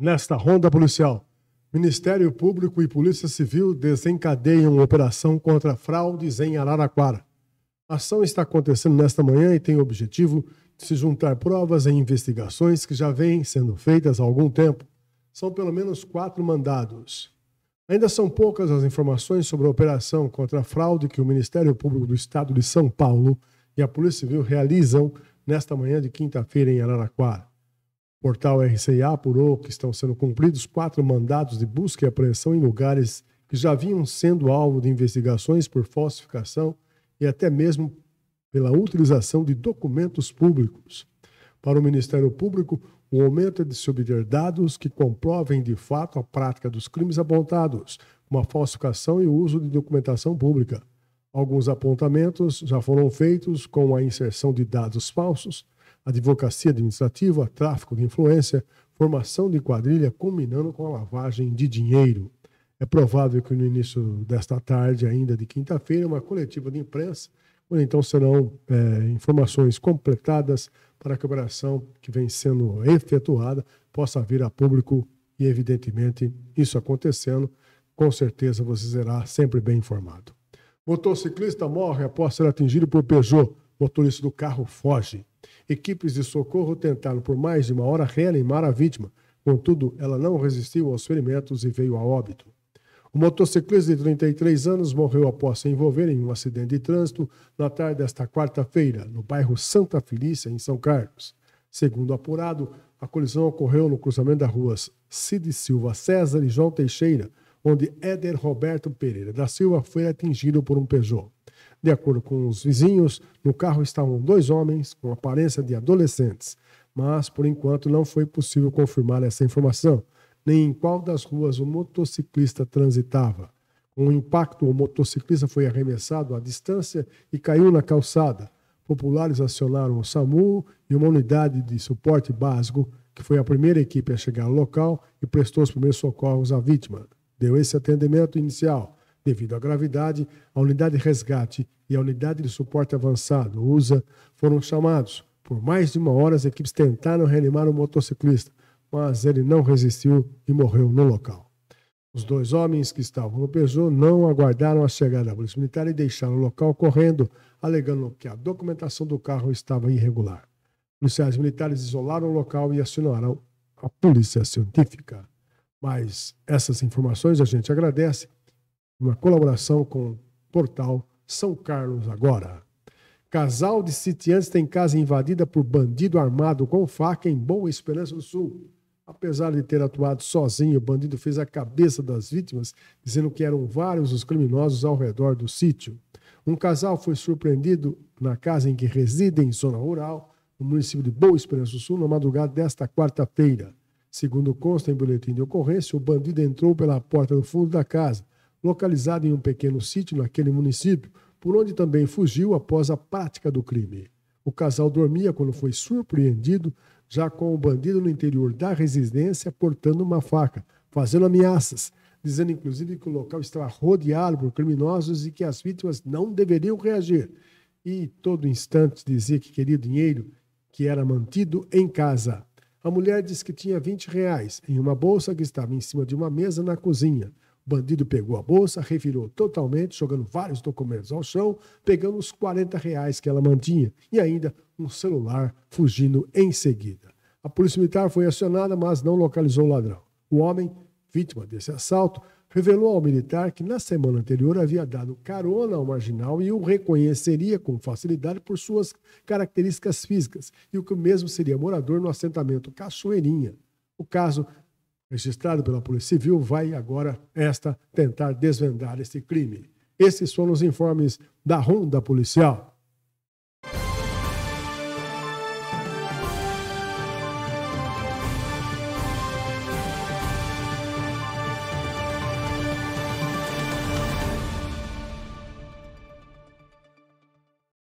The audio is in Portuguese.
Nesta ronda policial, Ministério Público e Polícia Civil desencadeiam operação contra fraudes em Araraquara. A ação está acontecendo nesta manhã e tem o objetivo de se juntar provas em investigações que já vêm sendo feitas há algum tempo. São pelo menos quatro mandados. Ainda são poucas as informações sobre a operação contra a fraude que o Ministério Público do Estado de São Paulo e a Polícia Civil realizam nesta manhã de quinta-feira em Araraquara. O portal RCA apurou que estão sendo cumpridos quatro mandados de busca e apreensão em lugares que já vinham sendo alvo de investigações por falsificação e até mesmo pela utilização de documentos públicos. Para o Ministério Público, o aumento é de se obter dados que comprovem de fato a prática dos crimes apontados, como a falsificação e o uso de documentação pública. Alguns apontamentos já foram feitos com a inserção de dados falsos advocacia administrativa, tráfico de influência, formação de quadrilha, combinando com a lavagem de dinheiro. É provável que no início desta tarde, ainda de quinta-feira, uma coletiva de imprensa, onde então serão é, informações completadas para que a operação que vem sendo efetuada possa vir a público e, evidentemente, isso acontecendo, com certeza você será sempre bem informado. Motociclista morre após ser atingido por Peugeot. Motorista do carro foge. Equipes de socorro tentaram por mais de uma hora reanimar a vítima, contudo, ela não resistiu aos ferimentos e veio a óbito. O motociclista de 33 anos morreu após se envolver em um acidente de trânsito na tarde desta quarta-feira, no bairro Santa Felícia, em São Carlos. Segundo apurado, a colisão ocorreu no cruzamento das ruas Cid Silva César e João Teixeira, onde Éder Roberto Pereira da Silva foi atingido por um Peugeot. De acordo com os vizinhos, no carro estavam dois homens com aparência de adolescentes, mas por enquanto não foi possível confirmar essa informação, nem em qual das ruas o motociclista transitava. Com o impacto, o motociclista foi arremessado à distância e caiu na calçada. Populares acionaram o SAMU e uma unidade de suporte básico, que foi a primeira equipe a chegar ao local e prestou os primeiros socorros à vítima deu esse atendimento inicial. Devido à gravidade, a unidade de resgate e a unidade de suporte avançado, USA, foram chamados. Por mais de uma hora, as equipes tentaram reanimar o motociclista, mas ele não resistiu e morreu no local. Os dois homens que estavam no Peugeot não aguardaram a chegada da Polícia Militar e deixaram o local correndo, alegando que a documentação do carro estava irregular. Policiais militares isolaram o local e acionaram a Polícia Científica. Mas essas informações a gente agradece uma colaboração com o portal São Carlos Agora. Casal de sitiantes tem casa invadida por bandido armado com faca em Boa Esperança do Sul. Apesar de ter atuado sozinho, o bandido fez a cabeça das vítimas, dizendo que eram vários os criminosos ao redor do sítio. Um casal foi surpreendido na casa em que reside, em zona rural, no município de Boa Esperança do Sul, na madrugada desta quarta-feira. Segundo consta em boletim de ocorrência, o bandido entrou pela porta do fundo da casa, localizada em um pequeno sítio naquele município, por onde também fugiu após a prática do crime. O casal dormia quando foi surpreendido, já com o bandido no interior da residência portando uma faca, fazendo ameaças, dizendo inclusive que o local estava rodeado por criminosos e que as vítimas não deveriam reagir. E todo instante dizia que queria dinheiro que era mantido em casa. A mulher disse que tinha 20 reais em uma bolsa que estava em cima de uma mesa na cozinha. O bandido pegou a bolsa, revirou totalmente, jogando vários documentos ao chão, pegando os 40 reais que ela mantinha e ainda um celular, fugindo em seguida. A polícia militar foi acionada, mas não localizou o ladrão. O homem vítima desse assalto, revelou ao militar que na semana anterior havia dado carona ao marginal e o reconheceria com facilidade por suas características físicas e o que mesmo seria morador no assentamento Cachoeirinha. O caso registrado pela Polícia Civil vai agora esta tentar desvendar este crime. Esses foram os informes da Ronda Policial.